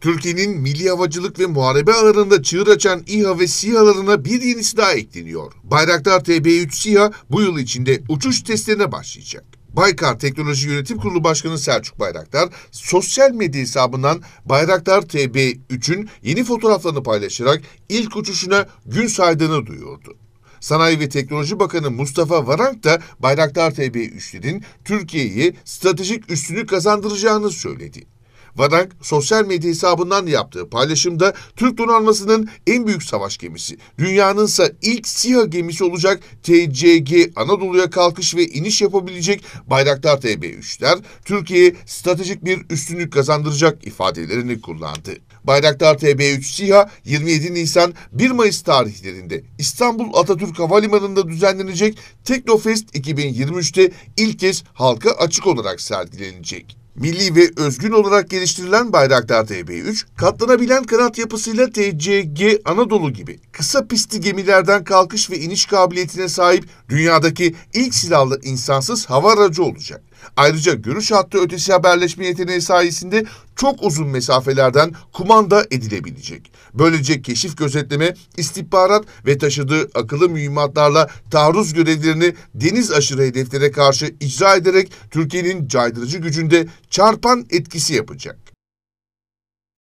Türkiye'nin milli havacılık ve muharebe alanında çığır açan İHA ve SİHA'larına bir yenisi daha ekleniyor. Bayraktar TB3 SİHA bu yıl içinde uçuş testlerine başlayacak. Baykar Teknoloji Yönetim Kurulu Başkanı Selçuk Bayraktar, sosyal medya hesabından Bayraktar TB3'ün yeni fotoğraflarını paylaşarak ilk uçuşuna gün saydığını duyurdu. Sanayi ve Teknoloji Bakanı Mustafa Varank da Bayraktar TB3'lerin Türkiye'yi stratejik üstünlük kazandıracağını söyledi. Vadank sosyal medya hesabından yaptığı paylaşımda Türk donanmasının en büyük savaş gemisi, dünyanınsa ilk SİHA gemisi olacak TCG Anadolu'ya kalkış ve iniş yapabilecek Bayraktar TB3'ler Türkiye'ye stratejik bir üstünlük kazandıracak ifadelerini kullandı. Bayraktar TB3 SİHA 27 Nisan 1 Mayıs tarihlerinde İstanbul Atatürk Havalimanı'nda düzenlenecek Teknofest 2023'te ilk kez halka açık olarak sergilenecek. Milli ve özgün olarak geliştirilen Bayraktar TB3, katlanabilen kanat yapısıyla TCG Anadolu gibi kısa pistli gemilerden kalkış ve iniş kabiliyetine sahip dünyadaki ilk silahlı insansız hava aracı olacak. Ayrıca görüş hattı ötesi haberleşme yeteneği sayesinde çok uzun mesafelerden kumanda edilebilecek. Böylece keşif gözetleme, istihbarat ve taşıdığı akıllı mühimmatlarla taarruz görevlerini deniz aşırı hedeflere karşı icra ederek Türkiye'nin caydırıcı gücünde çarpan etkisi yapacak.